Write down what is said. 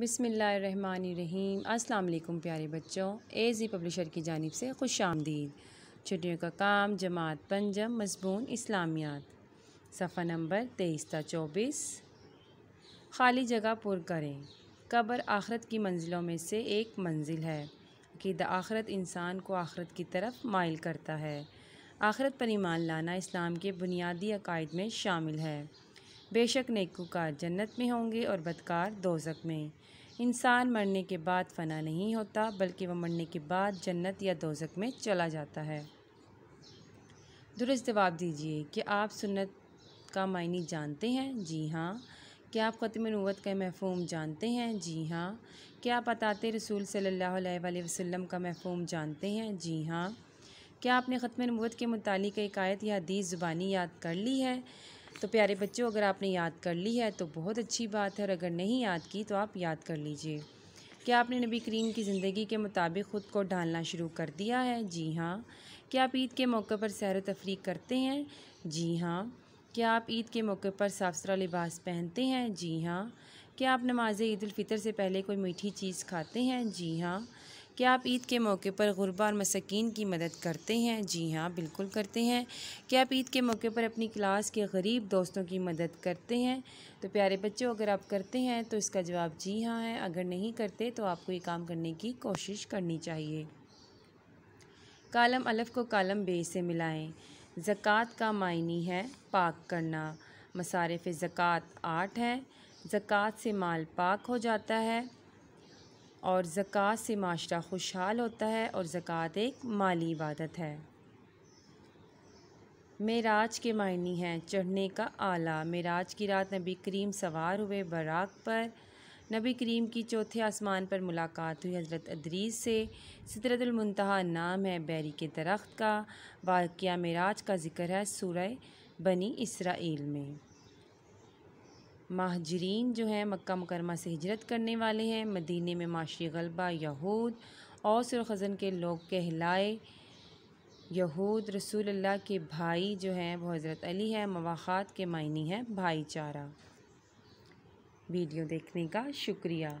बिसमीम् अल्लाम प्यारे बच्चों ए जी पब्लिशर की जानब से खुश आमदीद छुट्टियों का काम जमात पंजम मजमून इस्लामियात सफ़ा नंबर तेईस था चौबीस खाली जगह पुर करें कब्र आखरत की मंजिलों में से एक मंजिल है कि द आखरत इंसान को आखरत की तरफ माइल करता है आखरत पर ईमान लाना इस्लाम के बुनियादी अकायद में शामिल है बेशक नेकूकार जन्नत में होंगे और बदकार दोजक में इंसान मरने के बाद फना नहीं होता बल्कि वह मरने के बाद जन्नत या दोजक में चला जाता है दुरुस्त जवाब दीजिए कि आप सुन्नत का मायने जानते हैं जी हाँ क्या आप ख़त्मत का महफूम जानते हैं जी हाँ क्या आप अतात रसूल सल्लल्लाहु अलैहि वसल्लम का महफूम जानते हैं जी हाँ क्या आपने ख़त्म नवत के मुतालिक एक आयत या हदीस ज़ुबानी याद कर ली है तो प्यारे बच्चों अगर आपने याद कर ली है तो बहुत अच्छी बात है और अगर नहीं याद की तो आप याद कर लीजिए क्या आपने नबी करीम की ज़िंदगी के मुताबिक ख़ुद को ढालना शुरू कर दिया है जी हाँ क्या आप ईद के मौके पर सैर तफरी करते हैं जी हाँ क्या आप ईद के मौके पर साफ़ सुथरा लिबास पहनते हैं जी हाँ क्या आप नमाज ईदालफ़ितर से पहले कोई मीठी चीज़ खाते हैं जी हाँ क्या आप ईद के मौके पर गुरबा और मसकिन की मदद करते हैं जी हाँ बिल्कुल करते हैं क्या आप ईद के मौके पर अपनी क्लास के गरीब दोस्तों की मदद करते हैं तो प्यारे बच्चों अगर आप करते हैं तो इसका जवाब जी हाँ है अगर नहीं करते तो आपको ये काम करने की कोशिश करनी चाहिए कालम अलफ को कालम बे से मिलाएँ ज़क़़त का मायनी है पाक करना मसारफ़ ज़क़़त आठ है ज़क़़त से माल पाक हो जाता है और ज़क़़त से माशरा खुशहाल होता है और ज़क़़त एक माली इबादत है मेराज के मायनी हैं चढ़ने का आला मेराज की रात नबी करीम सवार हुए बराक पर नबी करीम की चौथे आसमान पर मुलाकात हुई हज़रत अदरीज से सितरतुलमतहा नाम है बैरी के दरख्त का वाक़ मेराज का जिक्र है सूर बनी इसराइल में महाजरीन जो है मक्का मुकरमा से हिजरत करने वाले हैं मदीने में माशी गलबा यहूद औस और ख़ज़न के लोग कहलाए यहूद रसूल अल्लाह के भाई जो हैं वो हज़रत अली है मवाखात के मायने हैं भाईचारा वीडियो देखने का शुक्रिया